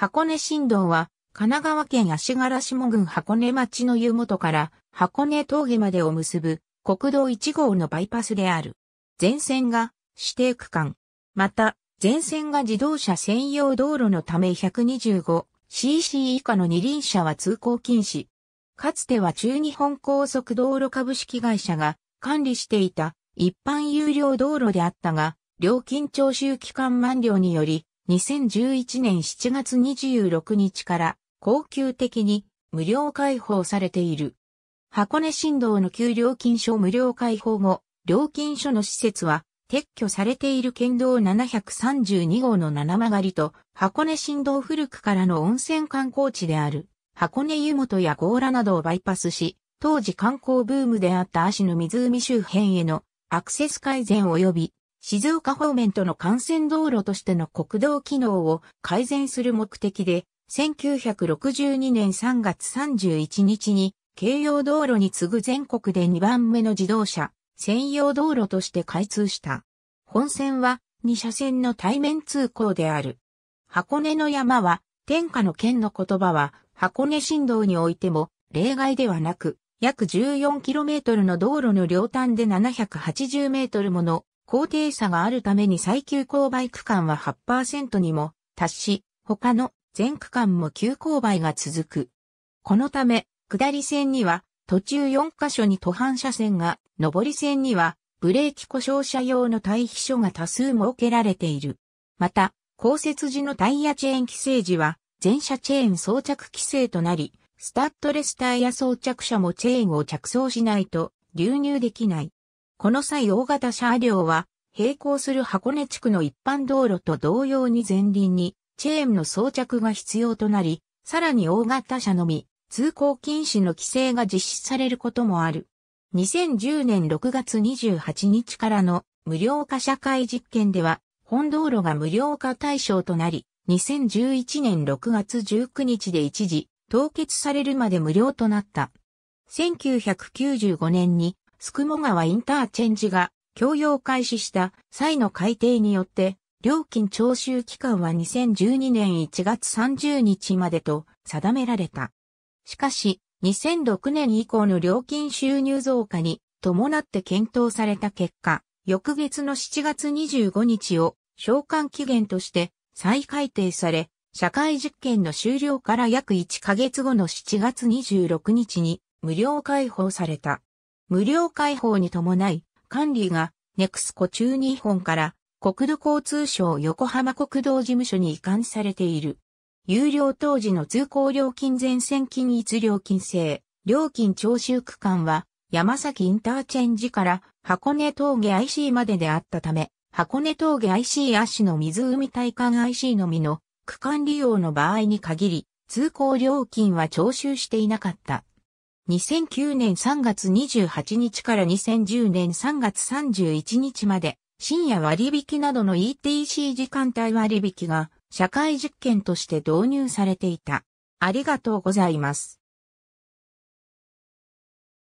箱根新道は、神奈川県足柄下郡箱根町の湯本から箱根峠までを結ぶ国道1号のバイパスである。全線が指定区間。また、全線が自動車専用道路のため 125cc 以下の二輪車は通行禁止。かつては中日本高速道路株式会社が管理していた一般有料道路であったが、料金徴収期間満了により、2011年7月26日から恒久的に無料開放されている。箱根新道の旧料金所無料開放後、料金所の施設は撤去されている県道732号の七曲と箱根新道古くからの温泉観光地である箱根湯本や強羅などをバイパスし、当時観光ブームであった足の湖周辺へのアクセス改善及び静岡方面との幹線道路としての国道機能を改善する目的で、1962年3月31日に、京葉道路に次ぐ全国で2番目の自動車、専用道路として開通した。本線は2車線の対面通行である。箱根の山は、天下の県の言葉は、箱根振動においても、例外ではなく、約 14km の道路の両端で 780m もの高低差があるために最急勾配区間は8%にも達し、他の全区間も急勾配が続く。このため、下り線には途中4カ所に途半車線が、上り線にはブレーキ故障車用の対比所が多数設けられている。また、降雪時のタイヤチェーン規制時は、全車チェーン装着規制となり、スタッドレスタイヤ装着車もチェーンを着装しないと流入できない。この際大型車両は、並行する箱根地区の一般道路と同様に前輪にチェーンの装着が必要となり、さらに大型車のみ通行禁止の規制が実施されることもある。2010年6月28日からの無料化社会実験では、本道路が無料化対象となり、2011年6月19日で一時凍結されるまで無料となった。1995年に宿毛川インターチェンジが供用開始した際の改定によって、料金徴収期間は2012年1月30日までと定められた。しかし、2006年以降の料金収入増加に伴って検討された結果、翌月の7月25日を償還期限として再改定され、社会実験の終了から約1ヶ月後の7月26日に無料開放された。無料開放に伴い、管理がネクスコ中日本から国土交通省横浜国道事務所に移管されている。有料当時の通行料金全線均一料金制、料金徴収区間は山崎インターチェンジから箱根峠 IC までであったため、箱根峠 IC 足の湖体感 IC のみの区間利用の場合に限り、通行料金は徴収していなかった。2009年3月28日から2010年3月31日まで、深夜割引などの ETC 時間帯割引が社会実験として導入されていた。ありがとうございます。